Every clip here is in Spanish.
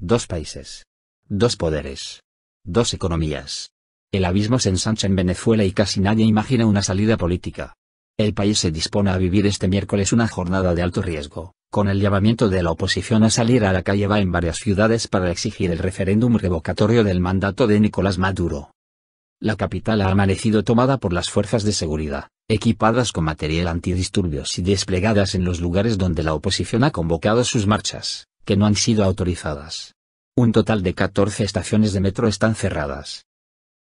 Dos países. Dos poderes. Dos economías. El abismo se ensancha en Venezuela y casi nadie imagina una salida política. El país se dispone a vivir este miércoles una jornada de alto riesgo, con el llamamiento de la oposición a salir a la calle va en varias ciudades para exigir el referéndum revocatorio del mandato de Nicolás Maduro. La capital ha amanecido tomada por las fuerzas de seguridad, equipadas con material antidisturbios y desplegadas en los lugares donde la oposición ha convocado sus marchas que no han sido autorizadas. Un total de 14 estaciones de metro están cerradas.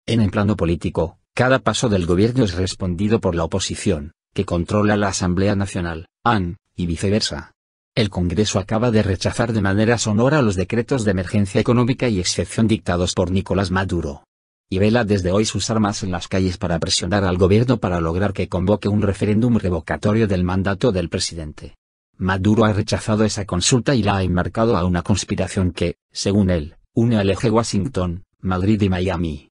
En el plano político, cada paso del gobierno es respondido por la oposición, que controla la Asamblea Nacional, AN, y viceversa. El Congreso acaba de rechazar de manera sonora los decretos de emergencia económica y excepción dictados por Nicolás Maduro. Y vela desde hoy sus armas en las calles para presionar al gobierno para lograr que convoque un referéndum revocatorio del mandato del presidente. Maduro ha rechazado esa consulta y la ha enmarcado a una conspiración que, según él, une al eje Washington, Madrid y Miami.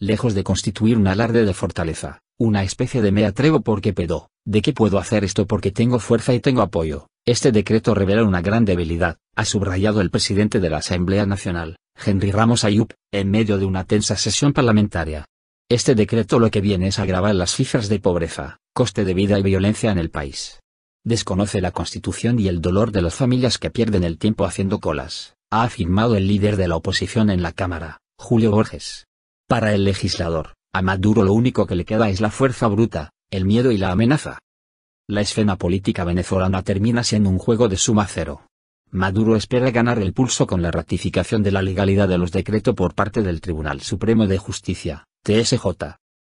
Lejos de constituir un alarde de fortaleza, una especie de me atrevo porque pedo, de que puedo hacer esto porque tengo fuerza y tengo apoyo, este decreto revela una gran debilidad, ha subrayado el presidente de la Asamblea Nacional, Henry Ramos Ayub, en medio de una tensa sesión parlamentaria. Este decreto lo que viene es agravar las cifras de pobreza, coste de vida y violencia en el país desconoce la constitución y el dolor de las familias que pierden el tiempo haciendo colas, ha afirmado el líder de la oposición en la Cámara, Julio Borges. Para el legislador, a Maduro lo único que le queda es la fuerza bruta, el miedo y la amenaza. La escena política venezolana termina siendo un juego de suma cero. Maduro espera ganar el pulso con la ratificación de la legalidad de los decretos por parte del Tribunal Supremo de Justicia, TSJ.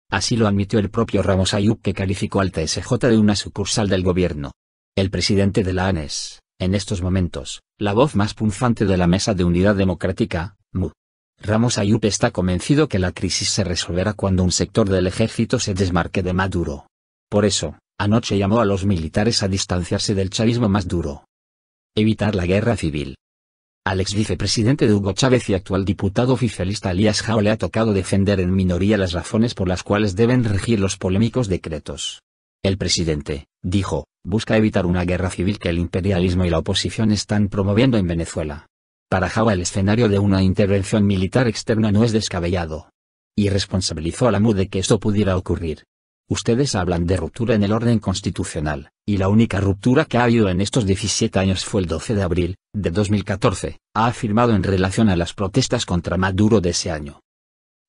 Así lo admitió el propio Ramos Ayub que calificó al TSJ de una sucursal del gobierno, el presidente de la ANES, en estos momentos, la voz más punzante de la Mesa de Unidad Democrática, MU. Ramos Ayup está convencido que la crisis se resolverá cuando un sector del ejército se desmarque de Maduro. Por eso, anoche llamó a los militares a distanciarse del chavismo más duro. Evitar la guerra civil. Al ex vicepresidente de Hugo Chávez y actual diputado oficialista Elías Jao le ha tocado defender en minoría las razones por las cuales deben regir los polémicos decretos. El presidente, dijo, busca evitar una guerra civil que el imperialismo y la oposición están promoviendo en Venezuela. Para Java el escenario de una intervención militar externa no es descabellado. Y responsabilizó a la MU de que esto pudiera ocurrir. Ustedes hablan de ruptura en el orden constitucional, y la única ruptura que ha habido en estos 17 años fue el 12 de abril, de 2014, ha afirmado en relación a las protestas contra Maduro de ese año.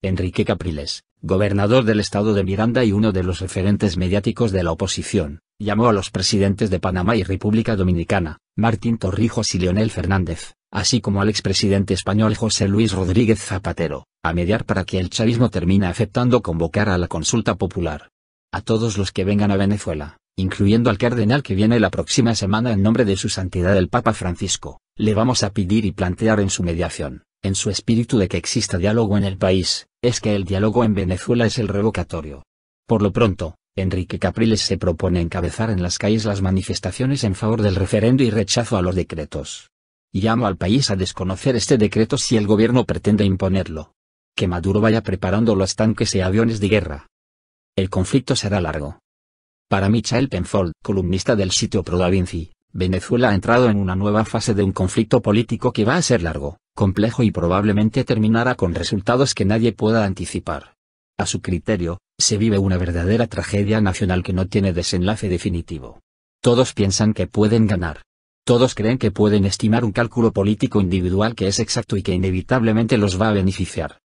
Enrique Capriles, gobernador del estado de Miranda y uno de los referentes mediáticos de la oposición, llamó a los presidentes de Panamá y República Dominicana, Martín Torrijos y Leonel Fernández, así como al expresidente español José Luis Rodríguez Zapatero, a mediar para que el chavismo termine aceptando convocar a la consulta popular. A todos los que vengan a Venezuela, incluyendo al cardenal que viene la próxima semana en nombre de su santidad el Papa Francisco, le vamos a pedir y plantear en su mediación, en su espíritu de que exista diálogo en el país, es que el diálogo en Venezuela es el revocatorio. Por lo pronto, Enrique Capriles se propone encabezar en las calles las manifestaciones en favor del referendo y rechazo a los decretos. Llamo al país a desconocer este decreto si el gobierno pretende imponerlo. Que Maduro vaya preparando los tanques y aviones de guerra. El conflicto será largo. Para Michael Penfold, columnista del sitio Vinci, Venezuela ha entrado en una nueva fase de un conflicto político que va a ser largo complejo y probablemente terminará con resultados que nadie pueda anticipar. A su criterio, se vive una verdadera tragedia nacional que no tiene desenlace definitivo. Todos piensan que pueden ganar. Todos creen que pueden estimar un cálculo político individual que es exacto y que inevitablemente los va a beneficiar.